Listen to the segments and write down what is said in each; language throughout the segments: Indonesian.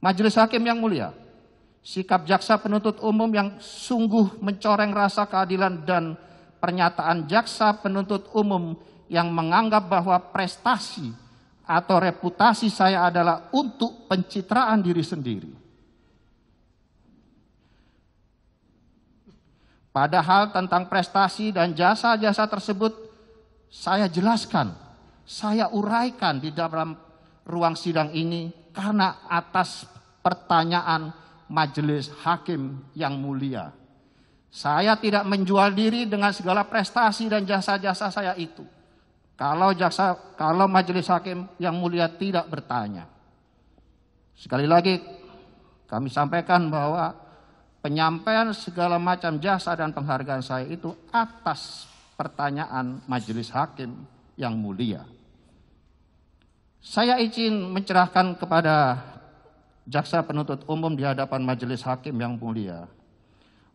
Majelis Hakim yang mulia, sikap jaksa penuntut umum yang sungguh mencoreng rasa keadilan dan pernyataan jaksa penuntut umum yang menganggap bahwa prestasi atau reputasi saya adalah untuk pencitraan diri sendiri. Padahal tentang prestasi dan jasa-jasa tersebut saya jelaskan, saya uraikan di dalam ruang sidang ini karena atas pertanyaan majelis hakim yang mulia. Saya tidak menjual diri dengan segala prestasi dan jasa-jasa saya itu. Kalau jaksa, kalau majelis hakim yang mulia tidak bertanya. Sekali lagi kami sampaikan bahwa penyampaian segala macam jasa dan penghargaan saya itu atas pertanyaan majelis hakim yang mulia. Saya izin mencerahkan kepada jaksa penuntut umum di hadapan majelis hakim yang mulia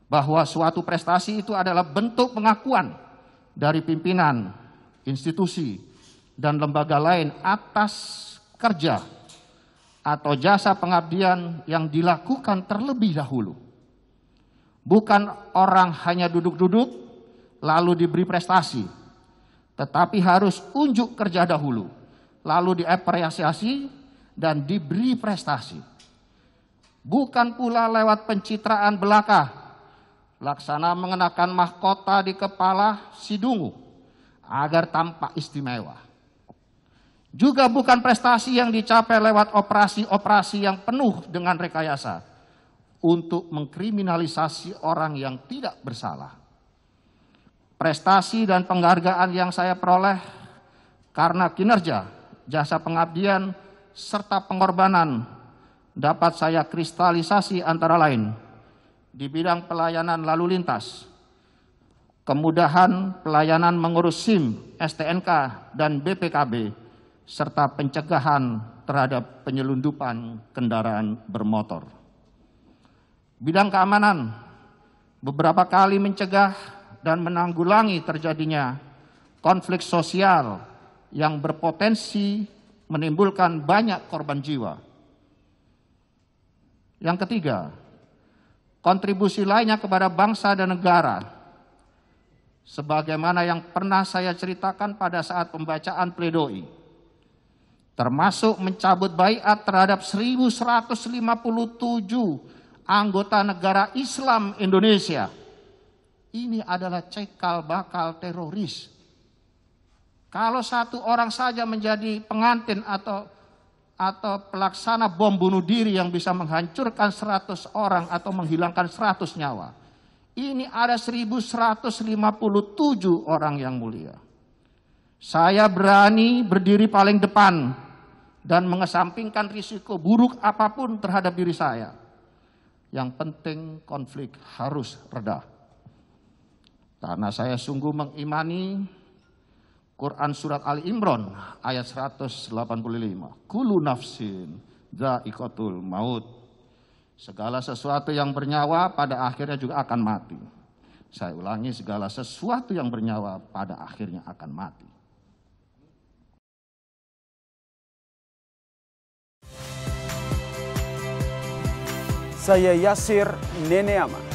bahwa suatu prestasi itu adalah bentuk pengakuan dari pimpinan institusi dan lembaga lain atas kerja atau jasa pengabdian yang dilakukan terlebih dahulu. Bukan orang hanya duduk-duduk lalu diberi prestasi, tetapi harus unjuk kerja dahulu lalu diapresiasi dan diberi prestasi. Bukan pula lewat pencitraan belaka, laksana mengenakan mahkota di kepala Sidungu agar tampak istimewa. Juga bukan prestasi yang dicapai lewat operasi-operasi yang penuh dengan rekayasa untuk mengkriminalisasi orang yang tidak bersalah. Prestasi dan penghargaan yang saya peroleh karena kinerja jasa pengabdian, serta pengorbanan dapat saya kristalisasi antara lain di bidang pelayanan lalu lintas, kemudahan pelayanan mengurus SIM, STNK, dan BPKB, serta pencegahan terhadap penyelundupan kendaraan bermotor. Bidang keamanan, beberapa kali mencegah dan menanggulangi terjadinya konflik sosial yang berpotensi menimbulkan banyak korban jiwa. Yang ketiga, kontribusi lainnya kepada bangsa dan negara. Sebagaimana yang pernah saya ceritakan pada saat pembacaan pledoi. Termasuk mencabut bayat terhadap 1157 anggota negara Islam Indonesia. Ini adalah cekal bakal teroris kalau satu orang saja menjadi pengantin atau atau pelaksana bom bunuh diri yang bisa menghancurkan 100 orang atau menghilangkan 100 nyawa. Ini ada 1157 orang yang mulia. Saya berani berdiri paling depan dan mengesampingkan risiko buruk apapun terhadap diri saya. Yang penting konflik harus reda. Karena saya sungguh mengimani Quran surat Ali Imran ayat 185. Kulu nafsin ikotul maut. Segala sesuatu yang bernyawa pada akhirnya juga akan mati. Saya ulangi segala sesuatu yang bernyawa pada akhirnya akan mati. Saya Yasir Neneama.